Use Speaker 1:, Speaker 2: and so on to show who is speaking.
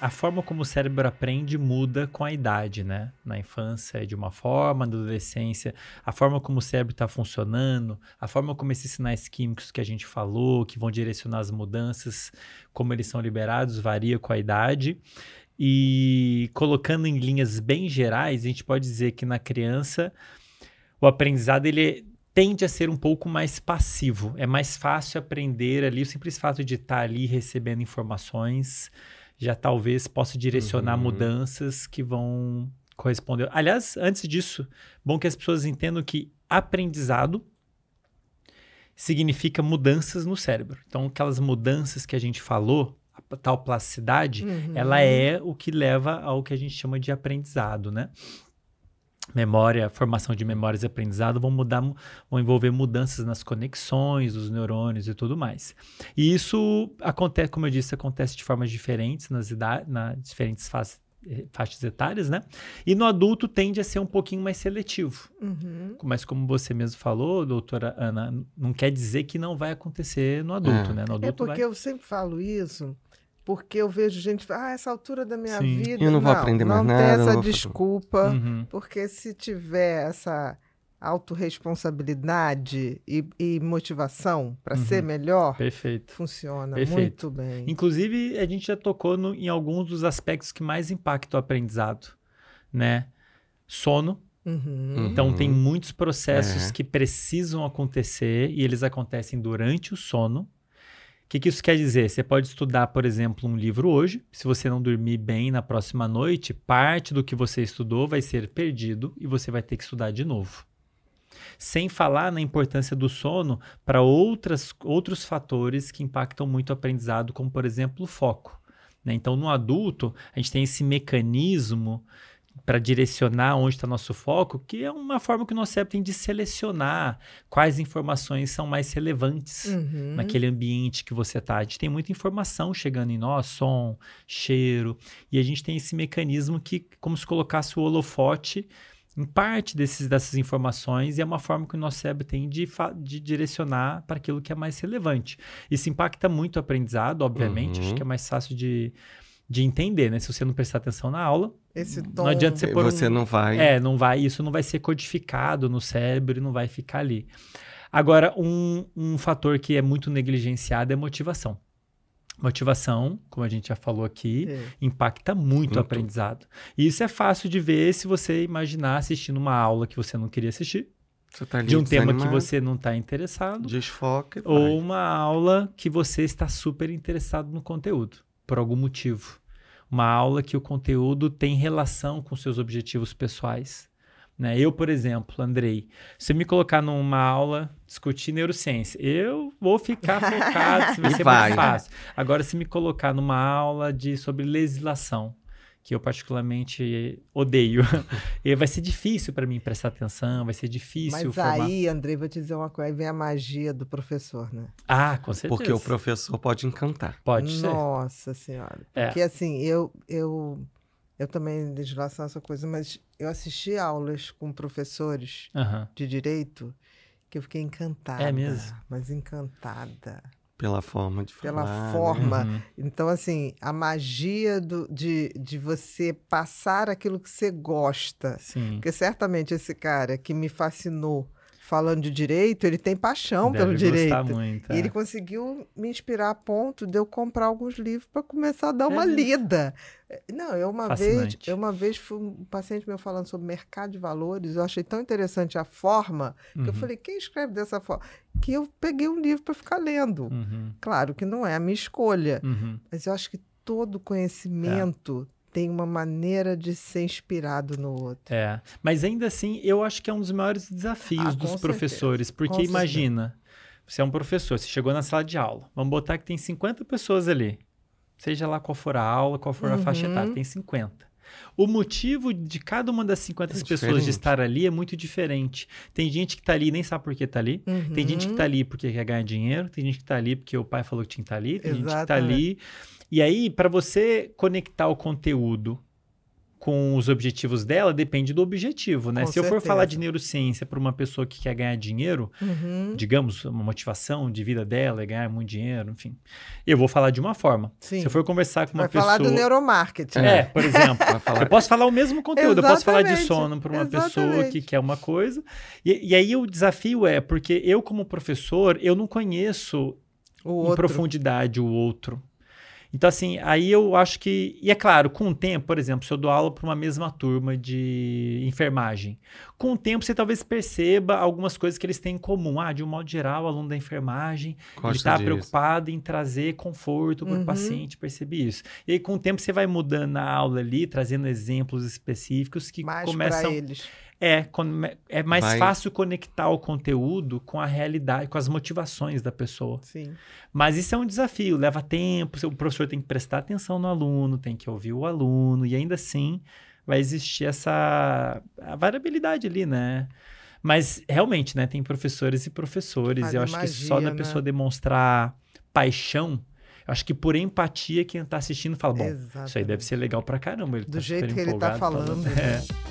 Speaker 1: a forma como o cérebro aprende muda com a idade, né? Na infância é de uma forma, na adolescência, a forma como o cérebro está funcionando, a forma como esses sinais químicos que a gente falou, que vão direcionar as mudanças, como eles são liberados, varia com a idade. E colocando em linhas bem gerais, a gente pode dizer que na criança o aprendizado ele tende a ser um pouco mais passivo. É mais fácil aprender ali o simples fato de estar tá ali recebendo informações já talvez possa direcionar uhum. mudanças que vão corresponder. Aliás, antes disso, bom que as pessoas entendam que aprendizado significa mudanças no cérebro. Então, aquelas mudanças que a gente falou, a tal plasticidade, uhum. ela é o que leva ao que a gente chama de aprendizado, né? memória, formação de memórias e aprendizado vão mudar, vão envolver mudanças nas conexões dos neurônios e tudo mais. E isso acontece, como eu disse, acontece de formas diferentes nas, idades, nas diferentes fases eh, faixas etárias, né? E no adulto tende a ser um pouquinho mais seletivo. Uhum. Mas como você mesmo falou, doutora Ana, não quer dizer que não vai acontecer no adulto, é. né? No é adulto é porque vai...
Speaker 2: eu sempre falo isso, porque eu vejo gente ah essa altura da minha Sim. vida eu não vou aprender mais não nada tem essa não desculpa uhum. porque se tiver essa autorresponsabilidade e, e motivação para uhum. ser melhor Perfeito. funciona Perfeito. muito bem
Speaker 1: inclusive a gente já tocou no, em alguns dos aspectos que mais impactam o aprendizado né sono Uhum. Então, tem uhum. muitos processos é. que precisam acontecer e eles acontecem durante o sono que, que isso quer dizer? Você pode estudar, por exemplo, um livro hoje. Se você não dormir bem na próxima noite, parte do que você estudou vai ser perdido e você vai ter que estudar de novo. Sem falar na importância do sono para outros fatores que impactam muito o aprendizado, como, por exemplo, o foco. Né? Então, no adulto, a gente tem esse mecanismo para direcionar onde está nosso foco, que é uma forma que o nosso cérebro tem de selecionar quais informações são mais relevantes uhum. naquele ambiente que você está. A gente tem muita informação chegando em nós, som, cheiro, e a gente tem esse mecanismo que, como se colocasse o holofote em parte desses, dessas informações e é uma forma que o nosso cérebro tem de, de direcionar para aquilo que é mais relevante. Isso impacta muito o aprendizado, obviamente, uhum. acho que é mais fácil de de entender, né? Se você não prestar atenção na aula, tom... não adianta você pôr você um... não vai. É, não vai, isso não vai ser codificado no cérebro e não vai ficar ali. Agora, um, um fator que é muito negligenciado é motivação. Motivação, como a gente já falou aqui, é. impacta muito, muito, o aprendizado. E isso é fácil de ver se você imaginar assistindo uma aula que você não queria assistir. Tá de um tema que você não está interessado. Desfoque. Ou uma aula que você está super interessado no conteúdo por algum motivo. Uma aula que o conteúdo tem relação com seus objetivos pessoais. Né? Eu, por exemplo, Andrei, se me colocar numa aula discutir neurociência, eu vou ficar focado, se vai ser vai. Né? fácil. Agora, se me colocar numa aula de, sobre legislação, que eu particularmente odeio. e vai ser difícil para mim prestar atenção, vai ser difícil. Mas formar...
Speaker 2: aí, Andrei, vou te dizer uma coisa, aí vem a magia do professor, né? Ah, com certeza. Porque o
Speaker 1: professor pode encantar. Pode ser. Nossa senhora. É. Porque
Speaker 2: assim, eu eu eu também de relação a essa coisa, mas eu assisti aulas com professores de direito que eu fiquei encantada. É mesmo? Mas encantada. Pela forma de falar. Pela né? forma. Né? Uhum. Então, assim, a magia do, de, de você passar aquilo que você gosta. Sim. Porque certamente esse cara que me fascinou falando de direito, ele tem paixão Deve pelo direito. Muito, é. E ele é. conseguiu me inspirar a ponto de eu comprar alguns livros para começar a dar é uma isso. lida. É, não, eu uma Fascinante. vez, eu uma vez fui um paciente meu falando sobre mercado de valores, eu achei tão interessante a forma que eu uhum. falei, quem escreve dessa forma? Que eu peguei um livro para ficar lendo. Uhum. Claro que não é a minha escolha, uhum. mas eu acho que todo é. conhecimento é tem uma maneira de ser inspirado no outro.
Speaker 1: É, mas ainda assim, eu acho que é um dos maiores desafios ah, dos professores, porque com imagina, certeza. você é um professor, você chegou na sala de aula, vamos botar que tem 50 pessoas ali, seja lá qual for a aula, qual for uhum. a faixa etária, uhum. tem 50. O motivo de cada uma das 50 é pessoas de estar ali é muito diferente. Tem gente que está ali e nem sabe por que está ali. Uhum. Tem gente que está uhum. ali porque quer ganhar dinheiro. Tem gente que está ali porque o pai falou que tinha que estar tá ali. Tem gente que está ali. E aí, para você conectar o conteúdo com os objetivos dela depende do objetivo, né? Com Se certeza. eu for falar de neurociência para uma pessoa que quer ganhar dinheiro, uhum. digamos, uma motivação de vida dela é ganhar muito dinheiro, enfim, eu vou falar de uma forma. Sim. Se eu for conversar com uma Vai pessoa... falar do neuromarketing. É, por exemplo. eu posso falar o mesmo conteúdo, eu posso falar de sono para uma Exatamente. pessoa que quer uma coisa. E, e aí o desafio é, porque eu como professor, eu não conheço em profundidade o outro. Então, assim, aí eu acho que. E é claro, com o tempo, por exemplo, se eu dou aula para uma mesma turma de enfermagem, com o tempo você talvez perceba algumas coisas que eles têm em comum. Ah, de um modo geral, o aluno da enfermagem está preocupado em trazer conforto para o uhum. paciente, percebi isso. E aí, com o tempo, você vai mudando a aula ali, trazendo exemplos específicos que Mais começam. Pra eles é, é mais Vai. fácil conectar o conteúdo com a realidade, com as motivações da pessoa. Sim. Mas isso é um desafio, leva tempo, o professor tem que prestar atenção no aluno, tem que ouvir o aluno, e ainda assim vai existir essa variabilidade ali, né? Mas realmente, né, tem professores e professores, eu acho magia, que só da né? pessoa demonstrar paixão acho que por empatia, quem está assistindo fala: bom, Exatamente. isso aí deve ser legal pra caramba. Ele Do tá jeito que ele está tá falando. falando. É.
Speaker 2: Né?